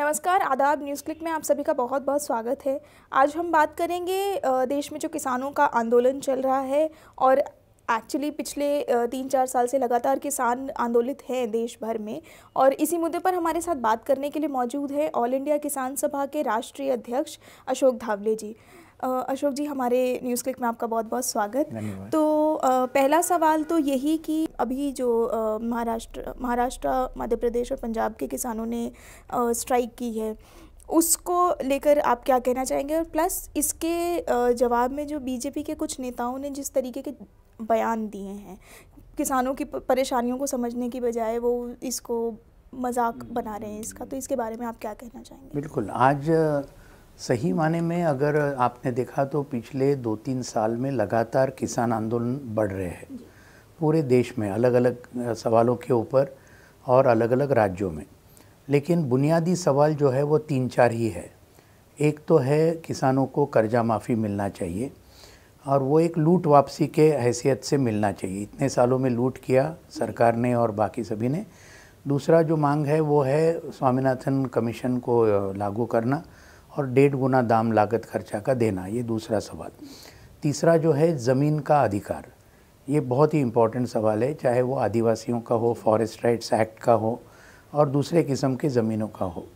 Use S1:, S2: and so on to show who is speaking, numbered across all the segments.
S1: नमस्कार आदाब news click में आप सभी का बहुत बहुत स्वागत है आज हम बात करेंगे देश में जो किसानों का आंदोलन चल रहा है और एक्चुअली पिछले तीन चार साल से लगातार किसान आंदोलित हैं देश भर में और इसी मुद्दे पर हमारे साथ बात करने के लिए मौजूद है ऑल इंडिया किसान सभा के राष्ट्रीय अध्यक्ष अशोक धावले जी अशोक जी हमारे न्यूज़ क्लिक में आपका बहुत बहुत स्वागत तो पहला सवाल तो यही कि अभी जो महाराष्ट्र महाराष्ट्र मध्य प्रदेश और पंजाब के किसानों ने स्ट्राइक की है उसको लेकर आप क्या कहना चाहेंगे और प्लस इसके जवाब में जो बीजेपी के कुछ नेताओं ने जिस तरीके के बयान दिए हैं किसानों की परेशानियों को समझने की बजाय वो इसको मजाक बना रहे हैं इसका तो इसके बारे में आप क्या कहना चाहेंगे
S2: बिल्कुल आज सही माने में अगर आपने देखा तो पिछले दो तीन साल में लगातार किसान आंदोलन बढ़ रहे हैं पूरे देश में अलग अलग सवालों के ऊपर और अलग अलग राज्यों में लेकिन बुनियादी सवाल जो है वो तीन चार ही है एक तो है किसानों को कर्जा माफ़ी मिलना चाहिए और वो एक लूट वापसी के हैसियत से मिलना चाहिए इतने सालों में लूट किया सरकार ने और बाकी सभी ने दूसरा जो मांग है वो है स्वामीनाथन कमीशन को लागू करना और डेढ़ गुना दाम लागत खर्चा का देना ये दूसरा सवाल तीसरा जो है ज़मीन का अधिकार ये बहुत ही इम्पॉर्टेंट सवाल है चाहे वो आदिवासियों का हो फॉरेस्ट राइट्स एक्ट का हो और दूसरे किस्म के ज़मीनों का हो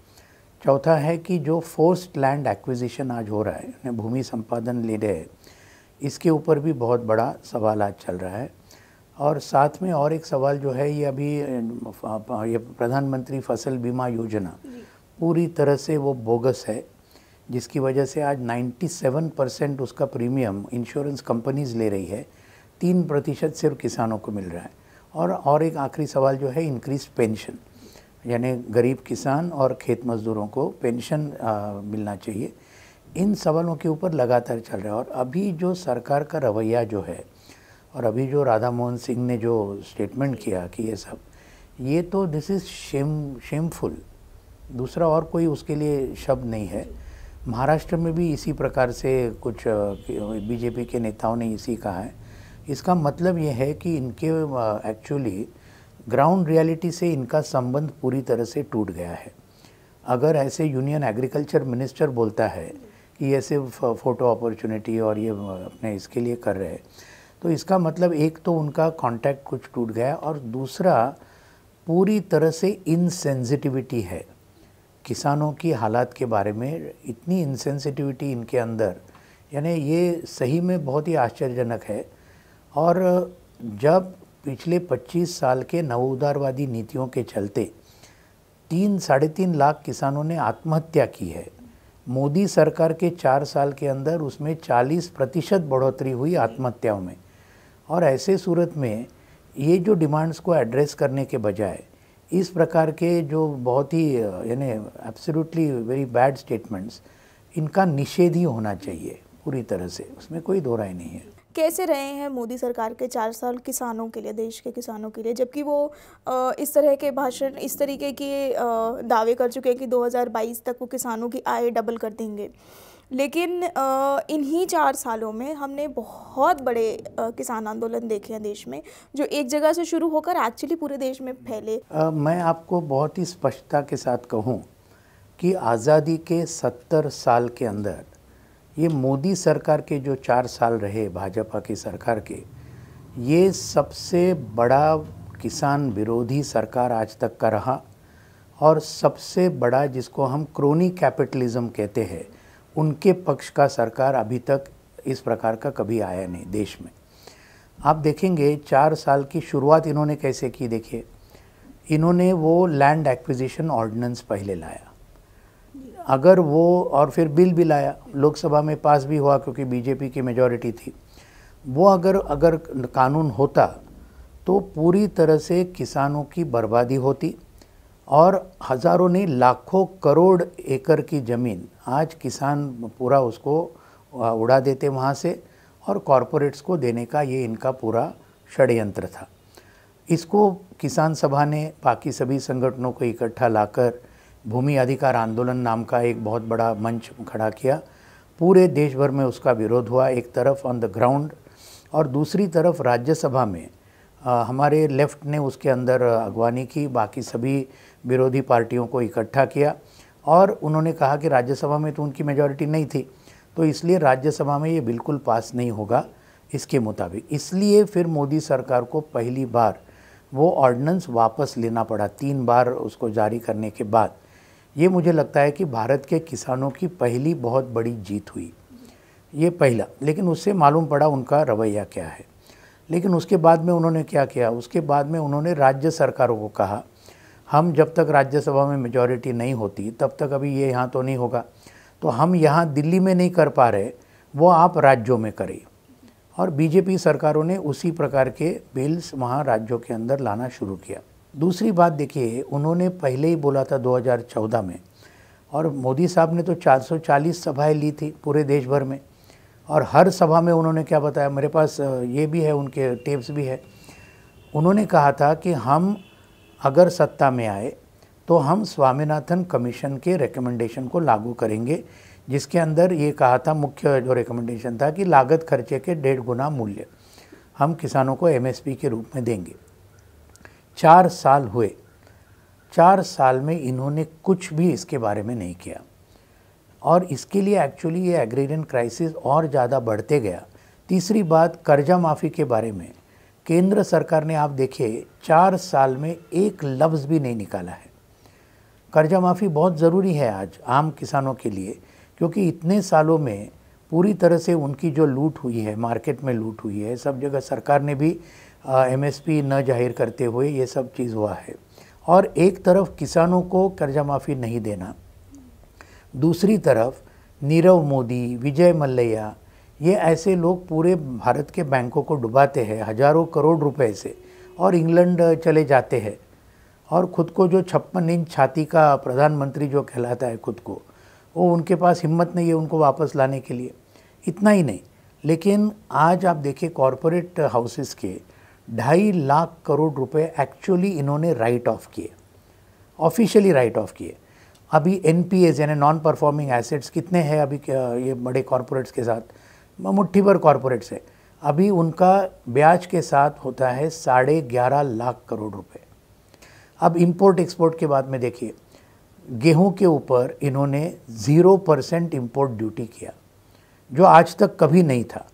S2: चौथा है कि जो फोर्स्ड लैंड एक्विजिशन आज हो रहा है भूमि संपादन ले रहे हैं इसके ऊपर भी बहुत बड़ा सवाल आज चल रहा है और साथ में और एक सवाल जो है ये अभी ये प्रधानमंत्री फसल बीमा योजना पूरी तरह से वो बोगस है जिसकी वजह से आज 97 परसेंट उसका प्रीमियम इंश्योरेंस कंपनीज ले रही है तीन प्रतिशत सिर्फ किसानों को मिल रहा है और और एक आखिरी सवाल जो है इंक्रीज पेंशन यानी गरीब किसान और खेत मजदूरों को पेंशन आ, मिलना चाहिए इन सवालों के ऊपर लगातार चल रहा है और अभी जो सरकार का रवैया जो है और अभी जो राधा मोहन सिंह ने जो स्टेटमेंट किया कि ये सब ये तो दिस इज़ शेम शेमफुल दूसरा और कोई उसके लिए शब्द नहीं है महाराष्ट्र में भी इसी प्रकार से कुछ बीजेपी के नेताओं ने इसी कहा है इसका मतलब ये है कि इनके एक्चुअली ग्राउंड रियलिटी से इनका संबंध पूरी तरह से टूट गया है अगर ऐसे यूनियन एग्रीकल्चर मिनिस्टर बोलता है कि ऐसे फ़ोटो अपॉर्चुनिटी और ये अपने इसके लिए कर रहे हैं तो इसका मतलब एक तो उनका कांटेक्ट कुछ टूट गया और दूसरा पूरी तरह से इनसेंसिटिविटी है किसानों की हालात के बारे में इतनी इंसेंसिटिविटी इनके अंदर यानी ये सही में बहुत ही आश्चर्यजनक है और जब पिछले 25 साल के उदारवादी नीतियों के चलते तीन साढ़े तीन लाख किसानों ने आत्महत्या की है मोदी सरकार के चार साल के अंदर उसमें 40 प्रतिशत बढ़ोतरी हुई आत्महत्याओं में और ऐसे सूरत में ये जो डिमांड्स को एड्रेस करने के बजाय इस प्रकार के जो बहुत ही यानी एब्सोल्युटली वेरी बैड स्टेटमेंट्स इनका निषेध ही होना चाहिए पूरी तरह से उसमें कोई दो राय नहीं है
S1: कैसे रहे हैं मोदी सरकार के चार साल किसानों के लिए देश के किसानों के लिए जबकि वो इस तरह के भाषण इस तरीके के दावे कर चुके हैं कि 2022 तक वो किसानों की आय डबल कर देंगे लेकिन इन्हीं चार सालों में हमने बहुत बड़े किसान आंदोलन देखे हैं देश में जो एक जगह से शुरू होकर एक्चुअली पूरे देश में फैले
S2: मैं आपको बहुत ही स्पष्टता के साथ कहूँ कि आज़ादी के सत्तर साल के अंदर ये मोदी सरकार के जो चार साल रहे भाजपा की सरकार के ये सबसे बड़ा किसान विरोधी सरकार आज तक का रहा और सबसे बड़ा जिसको हम क्रोनी कैपिटलिज्म कहते हैं उनके पक्ष का सरकार अभी तक इस प्रकार का कभी आया नहीं देश में आप देखेंगे चार साल की शुरुआत इन्होंने कैसे की देखिए इन्होंने वो लैंड एक्विजिशन ऑर्डिनेंस पहले लाया अगर वो और फिर बिल भी लाया लोकसभा में पास भी हुआ क्योंकि बीजेपी की मेजॉरिटी थी वो अगर अगर कानून होता तो पूरी तरह से किसानों की बर्बादी होती और हज़ारों नहीं लाखों करोड़ एकड़ की ज़मीन आज किसान पूरा उसको उड़ा देते वहाँ से और कॉरपोरेट्स को देने का ये इनका पूरा षड्यंत्र था इसको किसान सभा ने बाकी सभी संगठनों को इकट्ठा लाकर भूमि अधिकार आंदोलन नाम का एक बहुत बड़ा मंच खड़ा किया पूरे देश भर में उसका विरोध हुआ एक तरफ ऑन द ग्राउंड और दूसरी तरफ राज्यसभा में हमारे लेफ्ट ने उसके अंदर अगवानी की बाकी सभी विरोधी पार्टियों को इकट्ठा किया और उन्होंने कहा कि राज्यसभा में तो उनकी मेजॉरिटी नहीं थी तो इसलिए राज्यसभा में ये बिल्कुल पास नहीं होगा इसके मुताबिक इसलिए फिर मोदी सरकार को पहली बार वो ऑर्डिनेंस वापस लेना पड़ा तीन बार उसको जारी करने के बाद ये मुझे लगता है कि भारत के किसानों की पहली बहुत बड़ी जीत हुई ये पहला लेकिन उससे मालूम पड़ा उनका रवैया क्या है लेकिन उसके बाद में उन्होंने क्या किया उसके बाद में उन्होंने राज्य सरकारों को कहा हम जब तक राज्यसभा में मेजॉरिटी नहीं होती तब तक अभी ये यहाँ तो नहीं होगा तो हम यहाँ दिल्ली में नहीं कर पा रहे वो आप राज्यों में करें और बीजेपी सरकारों ने उसी प्रकार के बिल्स वहाँ राज्यों के अंदर लाना शुरू किया दूसरी बात देखिए उन्होंने पहले ही बोला था 2014 में और मोदी साहब ने तो 440 सभाएं ली थी पूरे देश भर में और हर सभा में उन्होंने क्या बताया मेरे पास ये भी है उनके टेप्स भी है उन्होंने कहा था कि हम अगर सत्ता में आए तो हम स्वामीनाथन कमीशन के रिकमेंडेशन को लागू करेंगे जिसके अंदर ये कहा था मुख्य जो रिकमेंडेशन था कि लागत खर्चे के डेढ़ गुना मूल्य हम किसानों को एमएसपी के रूप में देंगे चार साल हुए चार साल में इन्होंने कुछ भी इसके बारे में नहीं किया और इसके लिए एक्चुअली ये एग्रेरियन क्राइसिस और ज़्यादा बढ़ते गया तीसरी बात कर्जा माफ़ी के बारे में केंद्र सरकार ने आप देखिए चार साल में एक लफ्ज़ भी नहीं निकाला है कर्जा माफ़ी बहुत ज़रूरी है आज आम किसानों के लिए क्योंकि इतने सालों में पूरी तरह से उनकी जो लूट हुई है मार्केट में लूट हुई है सब जगह सरकार ने भी एम एस पी न जाहिर करते हुए ये सब चीज़ हुआ है और एक तरफ किसानों को कर्जा माफ़ी नहीं देना दूसरी तरफ नीरव मोदी विजय मल्लैया ये ऐसे लोग पूरे भारत के बैंकों को डुबाते हैं हजारों करोड़ रुपए से और इंग्लैंड चले जाते हैं और ख़ुद को जो छप्पन इंच छाती का प्रधानमंत्री जो कहलाता है खुद को वो उनके पास हिम्मत नहीं है उनको वापस लाने के लिए इतना ही नहीं लेकिन आज आप देखिए कॉरपोरेट हाउसेस के ढाई लाख करोड़ रुपए एक्चुअली इन्होंने राइट ऑफ किए ऑफिशियली राइट ऑफ किए अभी एन पी यानी नॉन परफॉर्मिंग एसेट्स कितने हैं अभी ये बड़े कॉरपोरेट्स के साथ मुठ्ठी भर कॉरपोरेट्स है अभी उनका ब्याज के साथ होता है साढ़े ग्यारह लाख करोड़ रुपए अब इंपोर्ट एक्सपोर्ट के बाद में देखिए गेहूं के ऊपर इन्होंने ज़ीरो परसेंट इम्पोर्ट ड्यूटी किया जो आज तक कभी नहीं था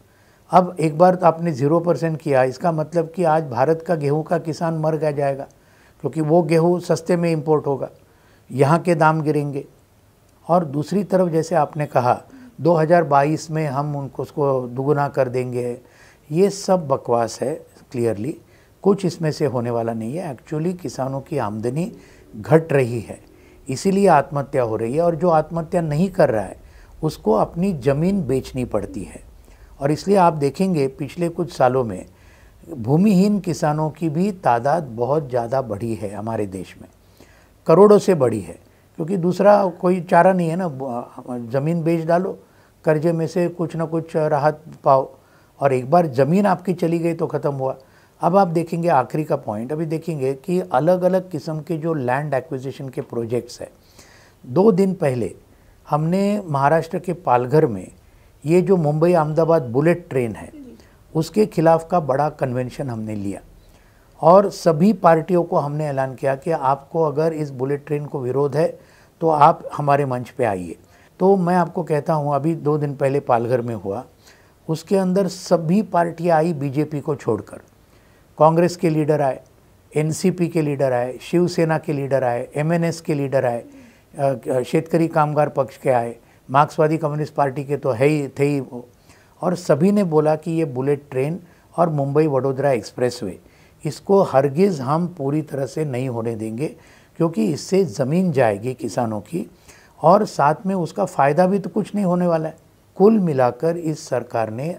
S2: अब एक बार तो आपने ज़ीरो परसेंट किया इसका मतलब कि आज भारत का गेहूं का किसान मर गया जाएगा क्योंकि वो गेहूं सस्ते में इम्पोर्ट होगा यहाँ के दाम गिरेंगे और दूसरी तरफ जैसे आपने कहा 2022 में हम उनको उसको दुगुना कर देंगे ये सब बकवास है क्लियरली कुछ इसमें से होने वाला नहीं है एक्चुअली किसानों की आमदनी घट रही है इसीलिए आत्महत्या हो रही है और जो आत्महत्या नहीं कर रहा है उसको अपनी ज़मीन बेचनी पड़ती है और इसलिए आप देखेंगे पिछले कुछ सालों में भूमिहीन किसानों की भी तादाद बहुत ज़्यादा बढ़ी है हमारे देश में करोड़ों से बड़ी है क्योंकि दूसरा कोई चारा नहीं है ना ज़मीन बेच डालो कर्जे में से कुछ ना कुछ राहत पाओ और एक बार ज़मीन आपकी चली गई तो ख़त्म हुआ अब आप देखेंगे आखिरी का पॉइंट अभी देखेंगे कि अलग अलग किस्म के जो लैंड एक्विजिशन के प्रोजेक्ट्स हैं दो दिन पहले हमने महाराष्ट्र के पालघर में ये जो मुंबई अहमदाबाद बुलेट ट्रेन है उसके खिलाफ का बड़ा कन्वेंशन हमने लिया और सभी पार्टियों को हमने ऐलान किया कि आपको अगर इस बुलेट ट्रेन को विरोध है तो आप हमारे मंच पे आइए तो मैं आपको कहता हूँ अभी दो दिन पहले पालघर में हुआ उसके अंदर सभी पार्टियाँ आई बीजेपी को छोड़कर कांग्रेस के लीडर आए एनसीपी के लीडर आए शिवसेना के लीडर आए एमएनएस के लीडर आए शेतकरी कामगार पक्ष के आए मार्क्सवादी कम्युनिस्ट पार्टी के तो है ही थे ही और सभी ने बोला कि ये बुलेट ट्रेन और मुंबई वडोदरा एक्सप्रेसवे इसको हरगिज़ हम पूरी तरह से नहीं होने देंगे क्योंकि इससे ज़मीन जाएगी किसानों की और साथ में उसका फ़ायदा भी तो कुछ नहीं होने वाला है कुल मिलाकर इस सरकार ने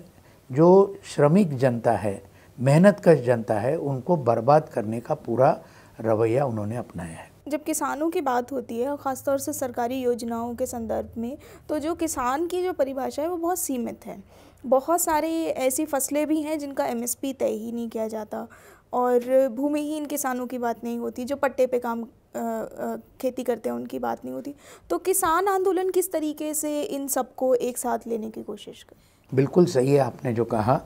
S2: जो श्रमिक जनता है मेहनत कश जनता है उनको बर्बाद करने का पूरा रवैया उन्होंने अपनाया है
S1: जब किसानों की बात होती है ख़ासतौर से सरकारी योजनाओं के संदर्भ में तो जो किसान की जो परिभाषा है वो बहुत सीमित है बहुत सारे ऐसी फसलें भी हैं जिनका एमएसपी तय ही नहीं किया जाता और भूमिहीन किसानों की बात नहीं होती जो पट्टे पे काम खेती करते हैं उनकी बात नहीं होती तो किसान आंदोलन किस तरीके से इन सबको एक साथ लेने की कोशिश कर
S2: बिल्कुल सही है आपने जो कहा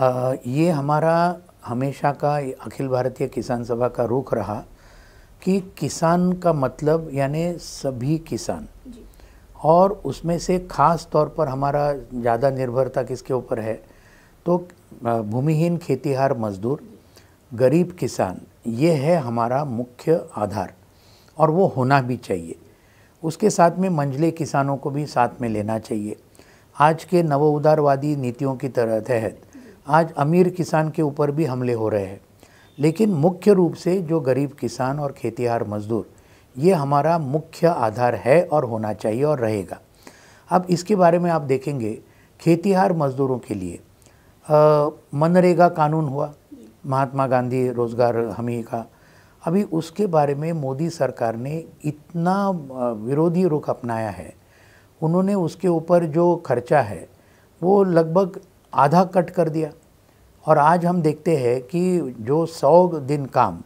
S2: आ, ये हमारा हमेशा का अखिल भारतीय किसान सभा का रुख रहा कि किसान का मतलब यानी सभी किसान और उसमें से ख़ास तौर पर हमारा ज़्यादा निर्भरता किसके ऊपर है तो भूमिहीन खेतीहार मजदूर गरीब किसान ये है हमारा मुख्य आधार और वो होना भी चाहिए उसके साथ में मंझले किसानों को भी साथ में लेना चाहिए आज के नव उदारवादी नीतियों की तरह तहत आज अमीर किसान के ऊपर भी हमले हो रहे हैं लेकिन मुख्य रूप से जो गरीब किसान और खेतीहार मजदूर ये हमारा मुख्य आधार है और होना चाहिए और रहेगा अब इसके बारे में आप देखेंगे खेतीहार मजदूरों के लिए मनरेगा कानून हुआ महात्मा गांधी रोज़गार हमी का अभी उसके बारे में मोदी सरकार ने इतना विरोधी रुख अपनाया है उन्होंने उसके ऊपर जो खर्चा है वो लगभग आधा कट कर दिया और आज हम देखते हैं कि जो सौ दिन काम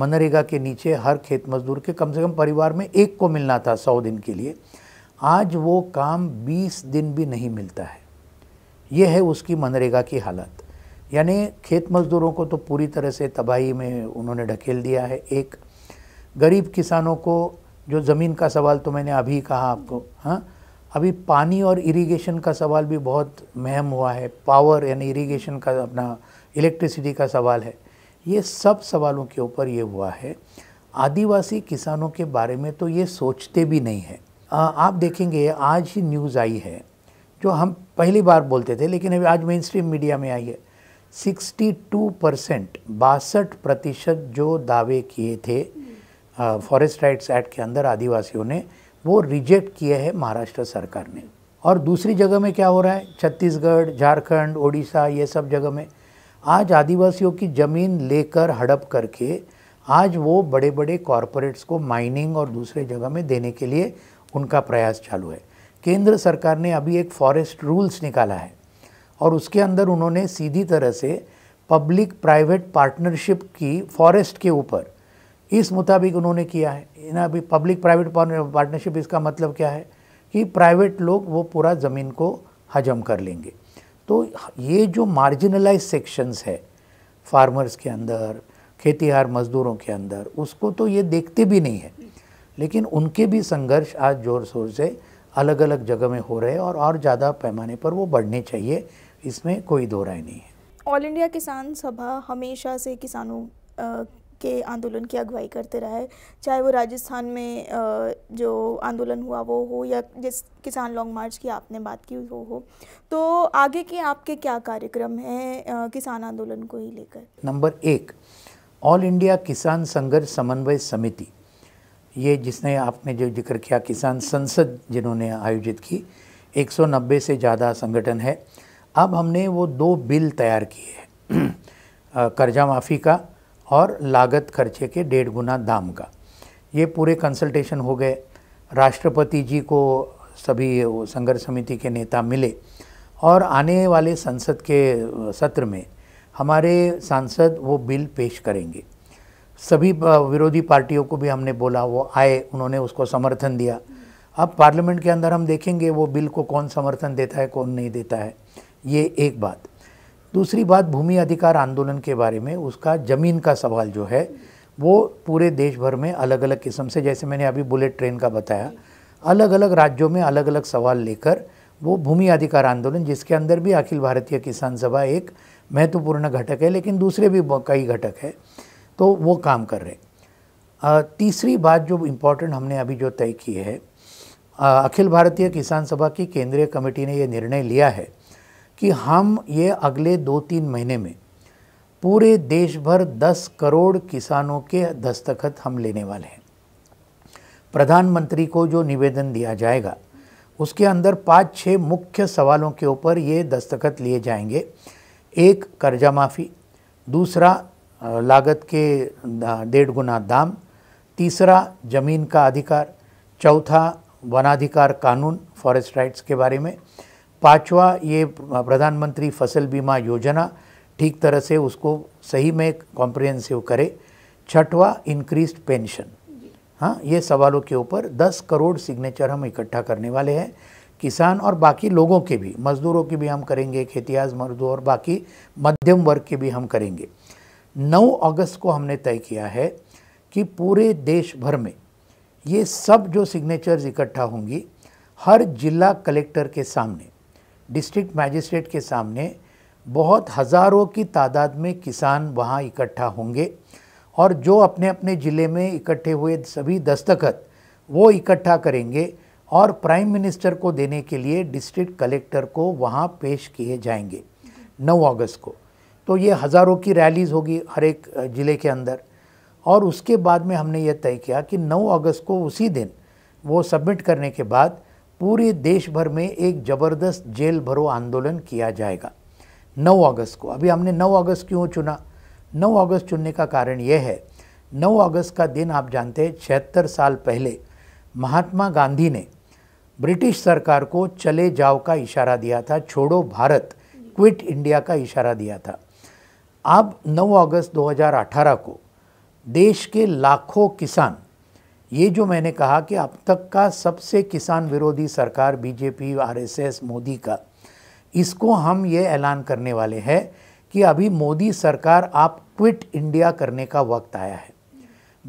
S2: मनरेगा के नीचे हर खेत मजदूर के कम से कम परिवार में एक को मिलना था सौ दिन के लिए आज वो काम बीस दिन भी नहीं मिलता है ये है उसकी मनरेगा की हालत यानी खेत मजदूरों को तो पूरी तरह से तबाही में उन्होंने ढकेल दिया है एक गरीब किसानों को जो ज़मीन का सवाल तो मैंने अभी कहा आपको हाँ अभी पानी और इरिगेशन का सवाल भी बहुत महम हुआ है पावर यानी इरिगेशन का अपना इलेक्ट्रिसिटी का सवाल है ये सब सवालों के ऊपर ये हुआ है आदिवासी किसानों के बारे में तो ये सोचते भी नहीं है आ, आप देखेंगे आज ही न्यूज़ आई है जो हम पहली बार बोलते थे लेकिन अभी आज मेन स्ट्रीम मीडिया में आई है 62 परसेंट बासठ प्रतिशत जो दावे किए थे हम्म। फॉरेस्ट राइट्स एक्ट के अंदर आदिवासियों ने वो रिजेक्ट किए हैं महाराष्ट्र सरकार ने और दूसरी जगह में क्या हो रहा है छत्तीसगढ़ झारखंड ओडिशा ये सब जगह में आज आदिवासियों की ज़मीन लेकर हड़प करके आज वो बड़े बड़े कॉरपोरेट्स को माइनिंग और दूसरे जगह में देने के लिए उनका प्रयास चालू है केंद्र सरकार ने अभी एक फॉरेस्ट रूल्स निकाला है और उसके अंदर उन्होंने सीधी तरह से पब्लिक प्राइवेट पार्टनरशिप की फॉरेस्ट के ऊपर इस मुताबिक उन्होंने किया है ना अभी पब्लिक प्राइवेट पार्टनरशिप इसका मतलब क्या है कि प्राइवेट लोग वो पूरा ज़मीन को हजम कर लेंगे तो ये जो मार्जिनलाइज सेक्शंस है फार्मर्स के अंदर खेतीहार मजदूरों के अंदर उसको तो ये देखते भी नहीं है लेकिन उनके भी संघर्ष आज ज़ोर शोर से अलग अलग जगह में हो रहे हैं और और ज़्यादा पैमाने पर वो बढ़ने चाहिए इसमें कोई दो राय नहीं है
S1: ऑल इंडिया किसान सभा हमेशा से किसानों के आंदोलन की अगुवाई करते रहा है चाहे वो राजस्थान में जो आंदोलन हुआ वो हो या जिस किसान लॉन्ग मार्च की आपने बात की वो हो तो आगे के आपके क्या कार्यक्रम हैं किसान आंदोलन को ही लेकर
S2: नंबर एक ऑल इंडिया किसान संघर्ष समन्वय समिति ये जिसने आपने जो जिक्र किया किसान संसद जिन्होंने आयोजित की 190 से ज़्यादा संगठन है अब हमने वो दो बिल तैयार किए हैं कर्जा माफ़ी का और लागत खर्चे के डेढ़ गुना दाम का ये पूरे कंसल्टेशन हो गए राष्ट्रपति जी को सभी संघर्ष समिति के नेता मिले और आने वाले संसद के सत्र में हमारे सांसद वो बिल पेश करेंगे सभी विरोधी पार्टियों को भी हमने बोला वो आए उन्होंने उसको समर्थन दिया अब पार्लियामेंट के अंदर हम देखेंगे वो बिल को कौन समर्थन देता है कौन नहीं देता है ये एक बात दूसरी बात भूमि अधिकार आंदोलन के बारे में उसका ज़मीन का सवाल जो है वो पूरे देश भर में अलग अलग किस्म से जैसे मैंने अभी बुलेट ट्रेन का बताया अलग अलग राज्यों में अलग अलग सवाल लेकर वो भूमि अधिकार आंदोलन जिसके अंदर भी अखिल भारतीय किसान सभा एक महत्वपूर्ण घटक है लेकिन दूसरे भी कई घटक है तो वो काम कर रहे हैं तीसरी बात जो इम्पोर्टेंट हमने अभी जो तय की है अखिल भारतीय किसान सभा की केंद्रीय कमेटी ने ये निर्णय लिया है कि हम ये अगले दो तीन महीने में पूरे देश भर दस करोड़ किसानों के दस्तखत हम लेने वाले हैं प्रधानमंत्री को जो निवेदन दिया जाएगा उसके अंदर पाँच छः मुख्य सवालों के ऊपर ये दस्तखत लिए जाएंगे एक कर्जा माफ़ी दूसरा लागत के डेढ़ गुना दाम तीसरा ज़मीन का अधिकार चौथा वनाधिकार कानून फॉरेस्ट राइट्स के बारे में पांचवा ये प्रधानमंत्री फसल बीमा योजना ठीक तरह से उसको सही में कॉम्प्रिहेंसिव करे छठवा इंक्रीज पेंशन हाँ ये सवालों के ऊपर 10 करोड़ सिग्नेचर हम इकट्ठा करने वाले हैं किसान और बाकी लोगों के भी मजदूरों के भी हम करेंगे खेतियाज मजदूर और बाकी मध्यम वर्ग के भी हम करेंगे 9 अगस्त को हमने तय किया है कि पूरे देश भर में ये सब जो सिग्नेचर्स इकट्ठा होंगी हर जिला कलेक्टर के सामने डिस्ट्रिक्ट मैजिस्ट्रेट के सामने बहुत हज़ारों की तादाद में किसान वहाँ इकट्ठा होंगे और जो अपने अपने ज़िले में इकट्ठे हुए सभी दस्तखत वो इकट्ठा करेंगे और प्राइम मिनिस्टर को देने के लिए डिस्ट्रिक्ट कलेक्टर को वहाँ पेश किए जाएंगे 9 अगस्त को तो ये हज़ारों की रैलीज़ होगी हर एक ज़िले के अंदर और उसके बाद में हमने ये तय किया कि 9 अगस्त को उसी दिन वो सबमिट करने के बाद पूरे देश भर में एक ज़बरदस्त जेल भरो आंदोलन किया जाएगा 9 अगस्त को अभी हमने 9 अगस्त क्यों चुना 9 अगस्त चुनने का कारण यह है 9 अगस्त का दिन आप जानते हैं छिहत्तर साल पहले महात्मा गांधी ने ब्रिटिश सरकार को चले जाओ का इशारा दिया था छोड़ो भारत क्विट इंडिया का इशारा दिया था अब 9 अगस्त 2018 को देश के लाखों किसान ये जो मैंने कहा कि अब तक का सबसे किसान विरोधी सरकार बीजेपी आरएसएस मोदी का इसको हम ये ऐलान करने वाले हैं कि अभी मोदी सरकार आप क्विट इंडिया करने का वक्त आया है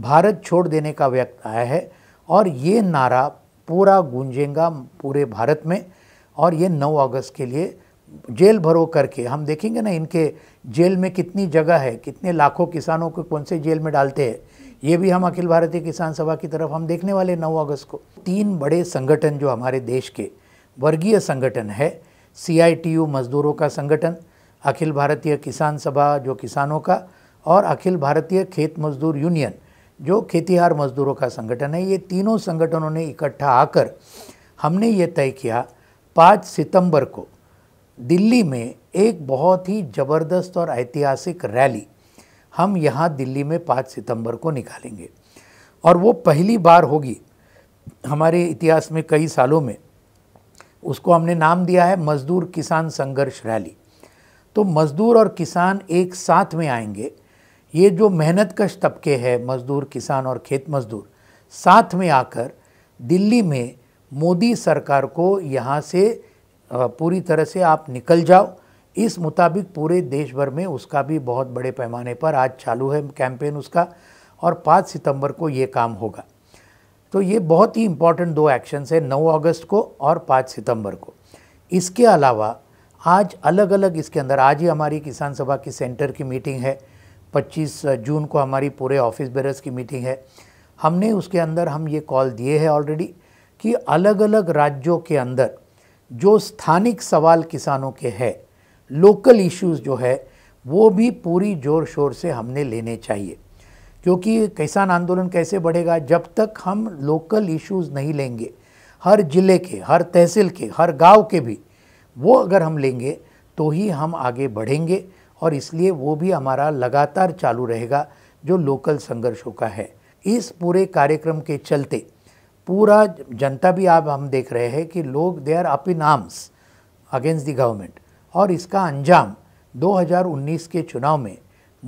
S2: भारत छोड़ देने का वक्त आया है और ये नारा पूरा गूंजेगा पूरे भारत में और ये 9 अगस्त के लिए जेल भरो करके हम देखेंगे ना इनके जेल में कितनी जगह है कितने लाखों किसानों को कौन से जेल में डालते हैं ये भी हम अखिल भारतीय किसान सभा की तरफ हम देखने वाले 9 अगस्त को तीन बड़े संगठन जो हमारे देश के वर्गीय संगठन है सी मजदूरों का संगठन अखिल भारतीय किसान सभा जो किसानों का और अखिल भारतीय खेत मजदूर यूनियन जो खेतीहार मजदूरों का संगठन है ये तीनों संगठनों ने इकट्ठा आकर हमने ये तय किया पाँच सितंबर को दिल्ली में एक बहुत ही ज़बरदस्त और ऐतिहासिक रैली हम यहाँ दिल्ली में पाँच सितंबर को निकालेंगे और वो पहली बार होगी हमारे इतिहास में कई सालों में उसको हमने नाम दिया है मजदूर किसान संघर्ष रैली तो मजदूर और किसान एक साथ में आएंगे ये जो मेहनत कश तबके है मजदूर किसान और खेत मजदूर साथ में आकर दिल्ली में मोदी सरकार को यहाँ से पूरी तरह से आप निकल जाओ इस मुताबिक पूरे देश भर में उसका भी बहुत बड़े पैमाने पर आज चालू है कैंपेन उसका और पाँच सितंबर को ये काम होगा तो ये बहुत ही इम्पॉर्टेंट दो एक्शंस है नौ अगस्त को और पाँच सितंबर को इसके अलावा आज अलग अलग इसके अंदर आज ही हमारी किसान सभा की सेंटर की मीटिंग है 25 जून को हमारी पूरे ऑफिस बेरस की मीटिंग है हमने उसके अंदर हम ये कॉल दिए हैं ऑलरेडी कि अलग अलग राज्यों के अंदर जो स्थानिक सवाल किसानों के हैं लोकल इश्यूज़ जो है वो भी पूरी ज़ोर शोर से हमने लेने चाहिए क्योंकि किसान आंदोलन कैसे बढ़ेगा जब तक हम लोकल इश्यूज़ नहीं लेंगे हर ज़िले के हर तहसील के हर गांव के भी वो अगर हम लेंगे तो ही हम आगे बढ़ेंगे और इसलिए वो भी हमारा लगातार चालू रहेगा जो लोकल संघर्षों का है इस पूरे कार्यक्रम के चलते पूरा जनता भी आप हम देख रहे हैं कि लोग they are up in arms against the government और इसका अंजाम 2019 के चुनाव में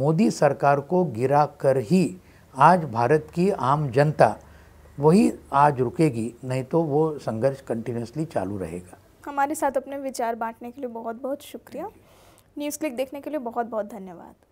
S2: मोदी सरकार को गिरा कर ही आज भारत की आम जनता वही आज रुकेगी नहीं तो वो संघर्ष कंटिन्यूसली चालू रहेगा
S1: हमारे साथ अपने विचार बांटने के लिए बहुत बहुत शुक्रिया न्यूज़ क्लिक देखने के लिए बहुत बहुत धन्यवाद